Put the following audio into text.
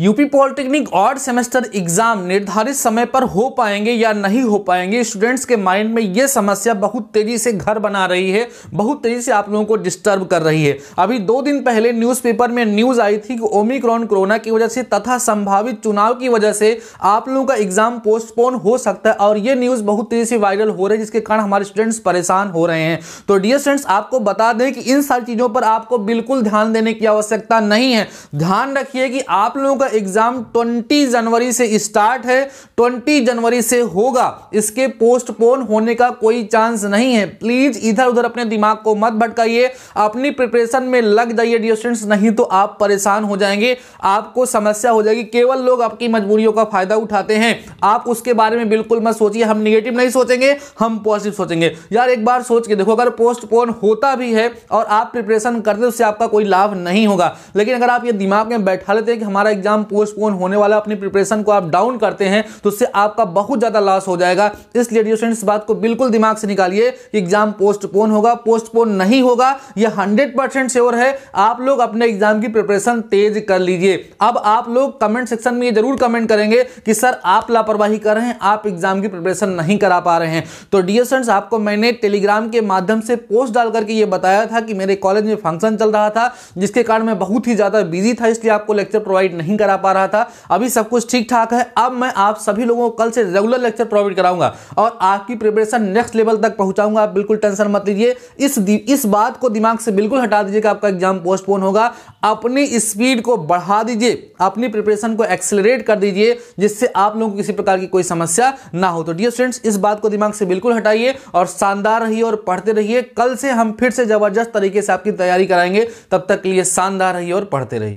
UP polytechnic और semester exam निर्धारित समय पर हो पाएंगे या नहीं हो पाएंगे स्टूडेंट्स के माइंड में ये समस्या बहुत तेजी से घर बना रही है बहुत तेजी से आप लोगों को डिस्टर्ब कर रही है अभी दो दिन पहले न्यूज़पेपर में न्यूज़ आई थी कि ओमिक्रॉन कोरोना की वजह से तथा संभावित चुनाव की वजह से आप लोगों का एग्जाम पोस्टपोन हो सकता है और ये न्यूज़ बहुत तेजी से वायरल हो रही है जिसके कारण हमारे स्टूडेंट्स परेशान हो रहे हैं तो डियर स्टूडेंट्स आपको बता दें कि इन सारी चीज़ों पर आपको बिल्कुल ध्यान देने की आवश्यकता नहीं है ध्यान रखिए कि आप लोगों का एग्जाम 20 जनवरी से स्टार्ट है 20 जनवरी से होगा इसके पोस्टपोन होने का कोई चांस नहीं है प्लीज इधर उधर अपने दिमाग को मत भटकाइए अपनी प्रिपरेशन में लग जाइए डियर स्टूडेंट्स नहीं तो आप परेशान हो जाएंगे आपको समस्या हो जाएगी केवल लोग आपकी मजबूरियों का फायदा उठाते हैं आप उसके बारे में बिल्कुल मत सोचिए हम निगेटिव नहीं सोचेंगे हम पॉजिटिव सोचेंगे यार एक बार सोच के देखो अगर पोस्टपोन होता भी है और आप प्रिपरेशन करते उससे आपका कोई लाभ नहीं होगा लेकिन अगर आप ये दिमाग में बैठा लेते हैं कि हमारा एग्जाम एग्जाम पोस्टपोन होने वाला अपनी प्रिपरेशन को आप डाउन करते हैं तो उससे आपका बहुत ज़्यादा लॉस हो जाएगा इसलिए डियर स्टूडेंट्स बात को बिल्कुल दिमाग से निकालिए एग्जाम पोस्टपोन होगा पोस्टपोन नहीं होगा यह हंड्रेड परसेंट श्योर है आप लोग अपने एग्जाम की प्रिपरेशन तेज कर लीजिए अब आप लोग कमेंट सेक्शन में ये जरूर कमेंट करेंगे कि सर आप लापरवाही कर रहे हैं आप एग्जाम की प्रिपरेशन नहीं करा पा रहे हैं तो डियर स्टूडेंट्स आपको मैंने टेलीग्राम के माध्यम से पोस्ट डाल करके ये बताया था कि मेरे कॉलेज में फंक्शन चल रहा था जिसके कारण मैं बहुत ही ज़्यादा बिजी था इसलिए आपको लेक्चर प्रोवाइड नहीं करा करा पा रहा था अभी सब कुछ ठीक ठाक है अब मैं आप सभी लोगों को कल से रेगुलर लेक्चर प्रोवाइड कराऊंगा और आपकी प्रिपरेशन नेक्स्ट लेवल तक पहुंचाऊंगा आप बिल्कुल टेंशन मत लीजिए इस इस बात को दिमाग से बिल्कुल हटा दीजिए कि आपका एग्जाम पोस्टपोन होगा अपनी स्पीड को बढ़ा दीजिए अपनी प्रिपरेशन को एक्सेलरेट कर दीजिए जिससे आप लोगों को किसी प्रकार की कोई समस्या ना हो तो डियर स्टूडेंट्स इस बात को दिमाग से बिल्कुल हटाइए और शानदार रहिए और पढ़ते रहिए कल से हम फिर से जबरदस्त तरीके से आपकी तैयारी कराएंगे तब तक के लिए शानदार रहिए और पढ़ते रहिए